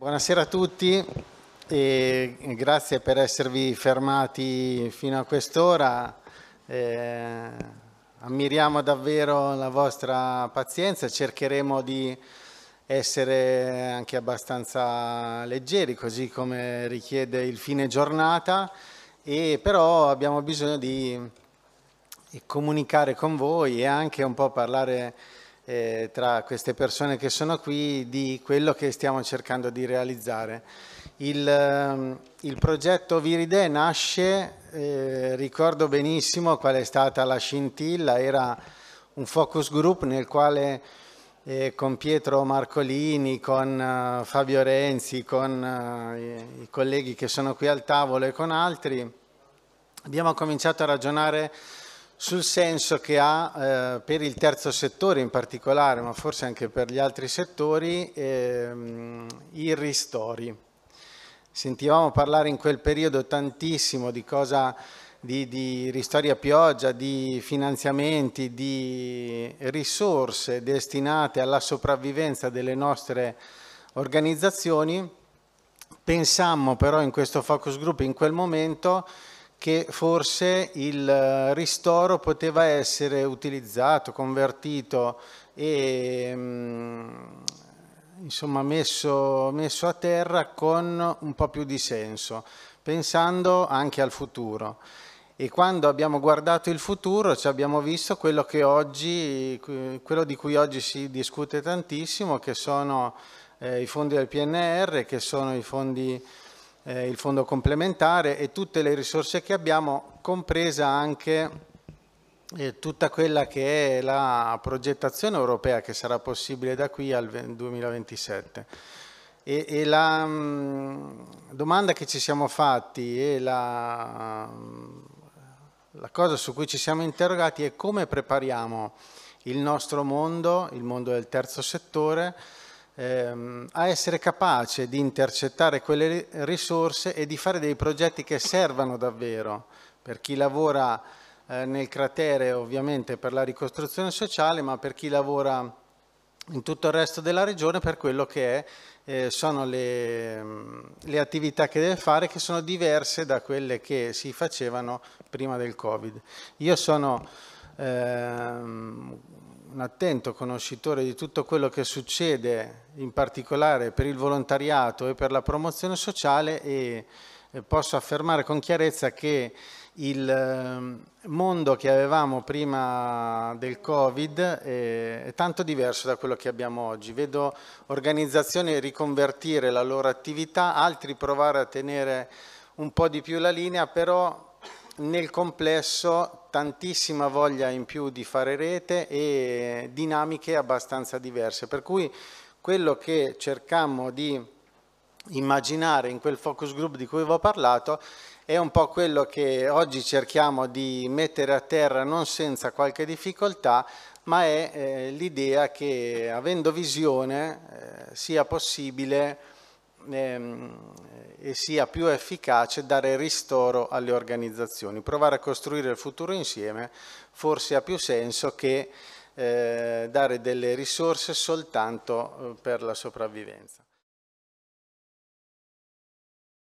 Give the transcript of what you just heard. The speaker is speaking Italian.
Buonasera a tutti e grazie per esservi fermati fino a quest'ora. Eh, ammiriamo davvero la vostra pazienza, cercheremo di essere anche abbastanza leggeri, così come richiede il fine giornata, e però abbiamo bisogno di comunicare con voi e anche un po' parlare eh, tra queste persone che sono qui di quello che stiamo cercando di realizzare. Il, ehm, il progetto Viride nasce, eh, ricordo benissimo qual è stata la scintilla, era un focus group nel quale eh, con Pietro Marcolini, con uh, Fabio Renzi, con uh, i colleghi che sono qui al tavolo e con altri, abbiamo cominciato a ragionare sul senso che ha eh, per il terzo settore in particolare, ma forse anche per gli altri settori, ehm, i ristori. Sentivamo parlare in quel periodo tantissimo di cosa di, di, ristori a pioggia, di finanziamenti, di risorse destinate alla sopravvivenza delle nostre organizzazioni. Pensammo però in questo focus group in quel momento che forse il eh, ristoro poteva essere utilizzato, convertito e mm, insomma, messo, messo a terra con un po' più di senso, pensando anche al futuro e quando abbiamo guardato il futuro ci abbiamo visto quello, oggi, quello di cui oggi si discute tantissimo, che sono eh, i fondi del PNR, che sono i fondi eh, il fondo complementare e tutte le risorse che abbiamo, compresa anche eh, tutta quella che è la progettazione europea che sarà possibile da qui al 2027. E, e la mh, mm, domanda che ci siamo fatti e la, mm, la cosa su cui ci siamo interrogati è come prepariamo il nostro mondo, il mondo del terzo settore, ehm, a essere capace di intercettare quelle risorse e di fare dei progetti che servano davvero. Per chi lavora eh, nel cratere ovviamente per la ricostruzione sociale, ma per chi lavora in tutto il resto della regione per quello che è, eh, sono le, le, attività che deve fare che sono diverse da quelle che si facevano prima del Covid. Io sono ehm, un attento conoscitore di tutto quello che succede, in particolare per il volontariato e per la promozione sociale e eh, posso affermare con chiarezza che il ehm, mondo che avevamo prima del Covid eh, è tanto diverso da quello che abbiamo oggi. Vedo organizzazioni riconvertire la loro attività, altri provare a tenere un po' di più la linea, però nel complesso tantissima voglia in più di fare rete e dinamiche abbastanza diverse, per cui quello che cercammo di immaginare in quel focus group di cui vi ho parlato è un po' quello che oggi cerchiamo di mettere a terra non senza qualche difficoltà, ma è eh, l'idea che avendo visione eh, sia possibile ehm, e sia più efficace dare ristoro alle organizzazioni. Provare a costruire il futuro insieme forse ha più senso che eh, dare delle risorse soltanto eh, per la sopravvivenza.